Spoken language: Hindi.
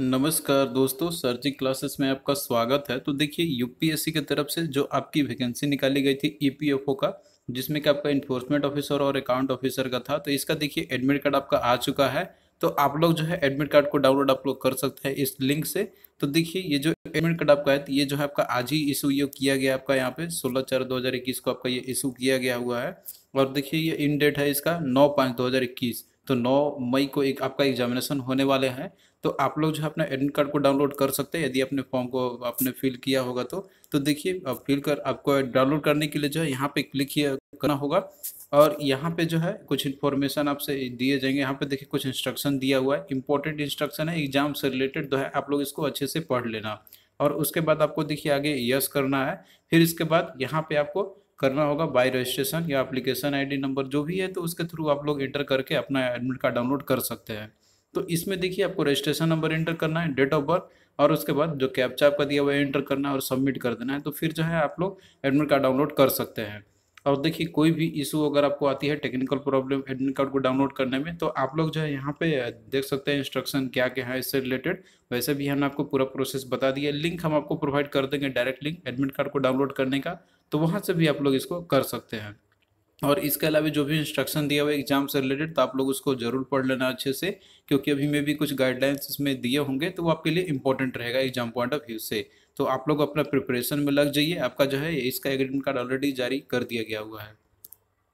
नमस्कार दोस्तों सर्जिंग क्लासेस में आपका स्वागत है तो देखिए यूपीएससी की तरफ से जो आपकी वैकेंसी निकाली गई थी ईपीएफओ e का जिसमें कि आपका इन्फोर्समेंट ऑफिसर और अकाउंट ऑफिसर का था तो इसका देखिए एडमिट कार्ड आपका आ चुका है तो आप लोग जो है एडमिट कार्ड को डाउनलोड आप लोग कर सकते हैं इस लिंक से तो देखिए ये जो एडमिट कार्ड आपका है तो ये जो है आपका आज ही इशू ये किया गया आपका यहाँ पे सोलह चार दो हज़ार इक्कीस को आपका ये इशू किया गया हुआ है और देखिए ये इन डेट है इसका नौ पाँच दो हज़ार इक्कीस तो 9 मई को एक आपका एग्जामिनेशन होने वाले हैं तो आप लोग जो है अपना एडमिट कार्ड को डाउनलोड कर सकते हैं यदि अपने फॉर्म को आपने फिल किया होगा तो तो देखिए अब फिल कर आपको डाउनलोड करने के लिए जो है यहाँ पे क्लिक करना होगा और यहाँ पे जो है कुछ इन्फॉर्मेशन आपसे दिए जाएंगे यहाँ पे देखिए कुछ इंस्ट्रक्शन दिया हुआ है इंपॉर्टेंट इंस्ट्रक्शन है एग्जाम से रिलेटेड जो है आप लोग इसको अच्छे से पढ़ लेना और उसके बाद आपको देखिए आगे यस करना है फिर इसके बाद यहाँ पे आपको करना होगा बाय रजिस्ट्रेशन या एप्लीकेशन आईडी नंबर जो भी है तो उसके थ्रू आप लोग इंटर करके अपना एडमिट कार्ड डाउनलोड कर सकते हैं तो इसमें देखिए आपको रजिस्ट्रेशन नंबर एंटर करना है डेट ऑफ बर्थ और उसके बाद जो कैप्चा आपका दिया हुआ है एंटर करना है और सबमिट कर देना है तो फिर जो है आप लोग एडमिट कार्ड डाउनलोड कर सकते हैं और देखिए कोई भी इशू अगर आपको आती है टेक्निकल प्रॉब्लम एडमिट कार्ड को डाउनलोड करने में तो आप लोग जो है यहाँ पे देख सकते हैं इंस्ट्रक्शन क्या क्या है इससे रिलेटेड वैसे भी हमने आपको पूरा प्रोसेस बता दिया लिंक हम आपको प्रोवाइड कर देंगे डायरेक्ट लिंक एडमिट कार्ड को डाउनलोड करने का तो वहाँ से भी आप लोग इसको कर सकते हैं और इसके अलावा जो भी इंस्ट्रक्शन दिया हुआ है एग्जाम से रिलेटेड तो आप लोग उसको जरूर पढ़ लेना अच्छे से क्योंकि अभी मैं भी कुछ गाइडलाइंस इसमें दिए होंगे तो वो आपके लिए इंपॉर्टेंट रहेगा एग्जाम पॉइंट ऑफ व्यू से तो आप लोग अपना प्रिपरेशन में लग जाइए आपका जो है इसका एग्रीमेंट कार्ड ऑलरेडी जारी कर दिया गया हुआ है